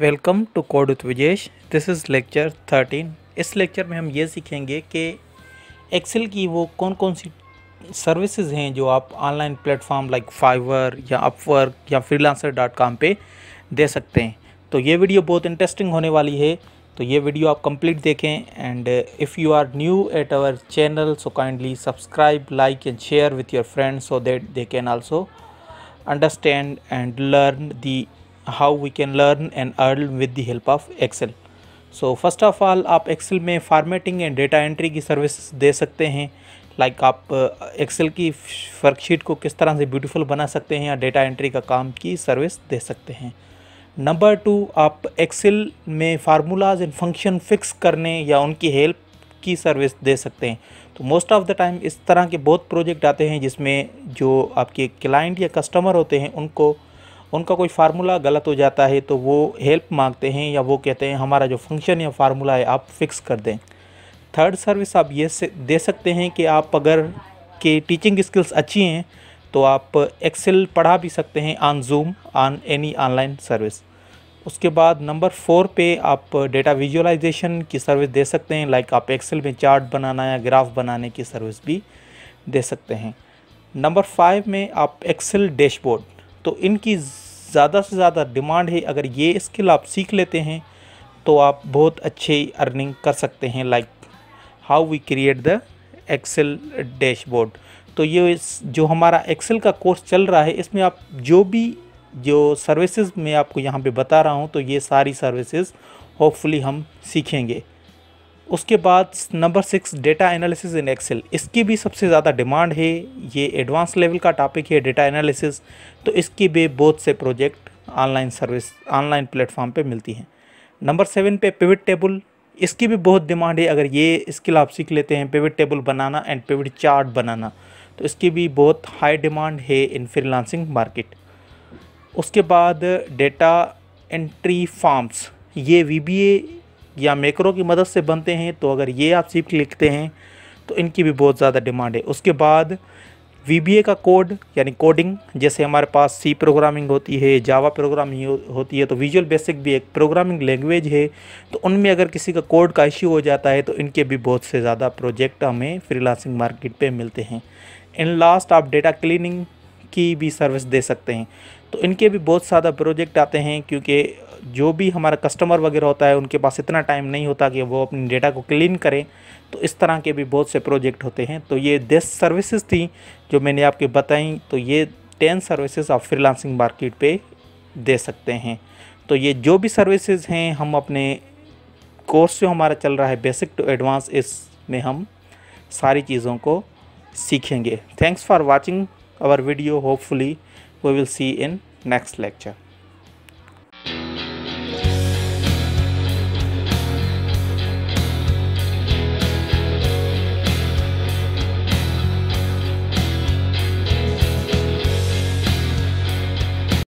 welcome to code with Vijesh this is lecture thirteen इस lecture में हम ये सीखेंगे कि एक्सेल की वो कौन कौन सी सर्विसेज हैं जो आप ऑनलाइन प्लेटफॉर्म लाइक फाइवर या अपवर्क या फ्रीलांसर डॉट कॉम पर दे सकते हैं तो ये वीडियो बहुत इंटरेस्टिंग होने वाली है तो ये वीडियो आप कंप्लीट देखें and if you are new at our channel so kindly subscribe like and share with your friends so that they can also understand and learn the how we can learn and earn with the help of Excel so first of all आप Excel में formatting and data entry की service दे सकते हैं like like आप Excel uh, की worksheet को किस तरह से ब्यूटीफुल बना सकते हैं या डेटा एंट्री का काम की सर्विस दे सकते हैं नंबर टू आप एक्सेल में फार्मूलाज एंड फंक्शन फिक्स करने या उनकी हेल्प की सर्विस दे सकते हैं तो मोस्ट ऑफ़ द टाइम इस तरह के बहुत प्रोजेक्ट आते हैं जिसमें जो आपके क्लाइंट या कस्टमर होते हैं उनको उनका कोई फार्मूला गलत हो जाता है तो वो हेल्प मांगते हैं या वो कहते हैं हमारा जो फंक्शन या फार्मूला है आप फिक्स कर दें थर्ड सर्विस आप ये दे सकते हैं कि आप अगर के टीचिंग स्किल्स अच्छी हैं तो आप एक्सेल पढ़ा भी सकते हैं on Zoom on any online service उसके बाद नंबर फोर पे आप डेटा विजुअलाइजेशन की सर्विस दे सकते हैं लाइक आप एक्सेल में चार्ट बनाना या ग्राफ बनाने की सर्विस भी दे सकते हैं नंबर फाइव में आप एक्सेल डैशबोर्ड तो इनकी ज़्यादा से ज़्यादा डिमांड है अगर ये स्किल आप सीख लेते हैं तो आप बहुत अच्छे अर्निंग कर सकते हैं like how we create the Excel dashboard तो ये जो हमारा एक्सेल का कोर्स चल रहा है इसमें आप जो भी जो सर्विसेज मैं आपको यहाँ पे बता रहा हूँ तो ये सारी सर्विसेज होपफुली हम सीखेंगे उसके बाद number six data analysis in Excel इसकी भी सबसे ज़्यादा डिमांड है ये एडवांस लेवल का टॉपिक है डेटा एनालिसिस तो इसकी भी बहुत से project online service online platform पे मिलती हैं नंबर सेवन पे पिविट टेबल इसकी भी बहुत डिमांड है अगर ये स्किल आप सीख लेते हैं पिविट टेबल बनाना एंड पिविट चार्ट बनाना तो इसकी भी बहुत हाई डिमांड है इन फ्रीलांसिंग मार्केट उसके बाद डेटा एंट्री फॉर्म्स ये वी या मेकरो की मदद से बनते हैं तो अगर ये आप सीख लिखते हैं तो इनकी भी बहुत ज़्यादा डिमांड है उसके बाद वी का कोड यानी कोडिंग जैसे हमारे पास सी प्रोग्रामिंग होती है जावा प्रोग्रामिंग होती है तो विजुअल बेसिक भी एक प्रोग्रामिंग लैंग्वेज है तो उनमें अगर किसी का कोड का इश्यू हो जाता है तो इनके भी बहुत से ज़्यादा प्रोजेक्ट हमें फ्रीलांसिंग मार्केट पे मिलते हैं एंड लास्ट आप डेटा क्लीनिंग की भी सर्विस दे सकते हैं तो इनके भी बहुत ज़्यादा प्रोजेक्ट आते हैं क्योंकि जो भी हमारा कस्टमर वगैरह होता है उनके पास इतना टाइम नहीं होता कि वो अपने डेटा को क्लीन करें तो इस तरह के भी बहुत से प्रोजेक्ट होते हैं तो ये दस सर्विसेज थी जो मैंने आपके बताई तो ये टेन सर्विसेज आप फ्रीलांसिंग मार्केट पे दे सकते हैं तो ये जो भी सर्विसेज हैं हम अपने कोर्स जो हमारा चल रहा है बेसिक टू एडवांस इसमें हम सारी चीज़ों को सीखेंगे thanks for watching our video hopefully we will see in next lecture